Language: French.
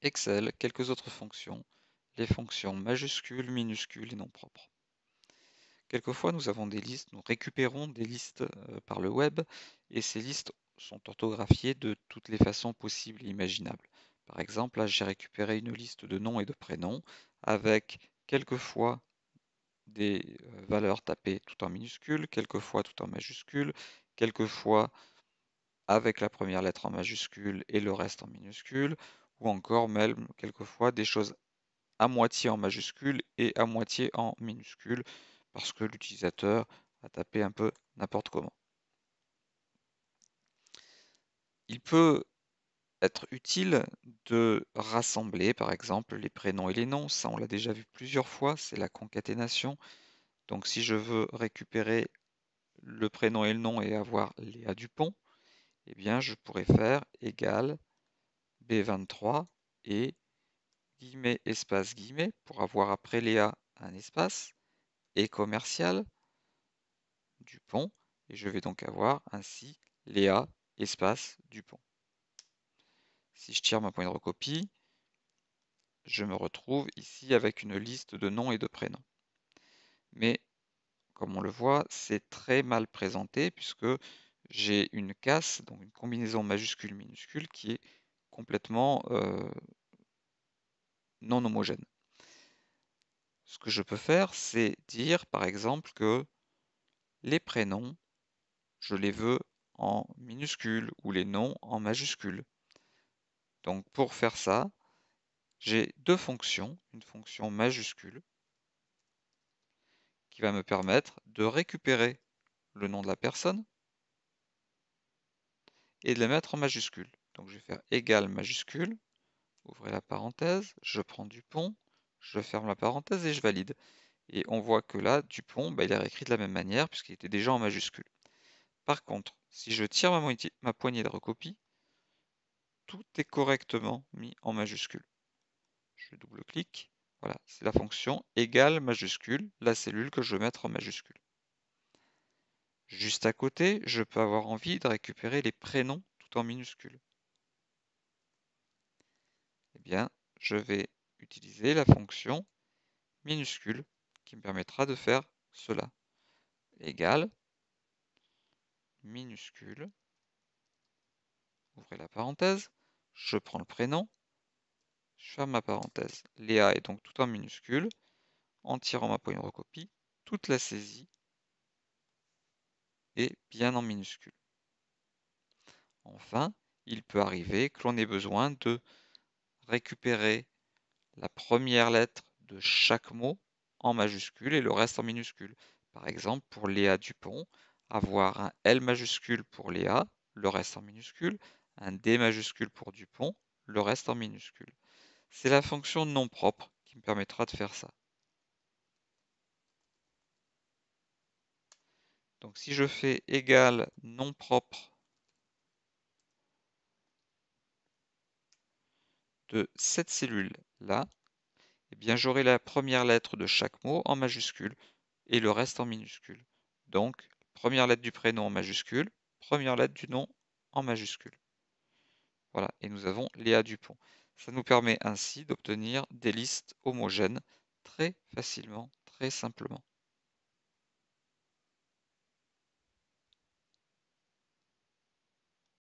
Excel, quelques autres fonctions, les fonctions majuscules, minuscules et noms propres. Quelquefois, nous avons des listes, nous récupérons des listes euh, par le web et ces listes sont orthographiées de toutes les façons possibles et imaginables. Par exemple, là, j'ai récupéré une liste de noms et de prénoms avec quelquefois des euh, valeurs tapées tout en minuscules, quelquefois tout en majuscules, quelquefois avec la première lettre en majuscule et le reste en minuscule, ou encore même quelquefois des choses à moitié en majuscule et à moitié en minuscule, parce que l'utilisateur a tapé un peu n'importe comment. Il peut être utile de rassembler par exemple les prénoms et les noms, ça on l'a déjà vu plusieurs fois, c'est la concaténation. Donc si je veux récupérer le prénom et le nom et avoir Léa Dupont, eh bien je pourrais faire égal B23 et guillemets espace guillemets pour avoir après Léa un espace et commercial Dupont et je vais donc avoir ainsi Léa espace Dupont. Si je tire ma pointe de recopie, je me retrouve ici avec une liste de noms et de prénoms. Mais comme on le voit, c'est très mal présenté puisque j'ai une casse, donc une combinaison majuscule-minuscule qui est complètement euh, non homogène. Ce que je peux faire, c'est dire par exemple que les prénoms, je les veux en minuscules ou les noms en majuscules. Donc pour faire ça, j'ai deux fonctions, une fonction majuscule qui va me permettre de récupérer le nom de la personne et de la mettre en majuscule. Donc je vais faire égal majuscule, ouvrez la parenthèse, je prends Dupont, je ferme la parenthèse et je valide. Et on voit que là, Dupont, bah, il est réécrit de la même manière puisqu'il était déjà en majuscule. Par contre, si je tire ma, poignée de recopie, tout est correctement mis en majuscule. Je double-clique. Voilà, c'est la fonction égale majuscule, la cellule que je veux mettre en majuscule. Juste à côté, je peux avoir envie de récupérer les prénoms tout en minuscule je vais utiliser la fonction minuscule qui me permettra de faire cela. Égal minuscule, ouvrez la parenthèse, je prends le prénom, je ferme ma parenthèse. Léa est donc tout en minuscule. En tirant ma poignée de recopie, toute la saisie est bien en minuscule. Enfin, il peut arriver que l'on ait besoin de récupérer la première lettre de chaque mot en majuscule et le reste en minuscule. Par exemple, pour Léa Dupont, avoir un L majuscule pour Léa, le reste en minuscule, un D majuscule pour Dupont, le reste en minuscule. C'est la fonction nom propre qui me permettra de faire ça. Donc si je fais égal nom propre de cette cellule-là, eh bien j'aurai la première lettre de chaque mot en majuscule et le reste en minuscule. Donc, première lettre du prénom en majuscule, première lettre du nom en majuscule. Voilà, et nous avons Léa Dupont. Ça nous permet ainsi d'obtenir des listes homogènes très facilement, très simplement.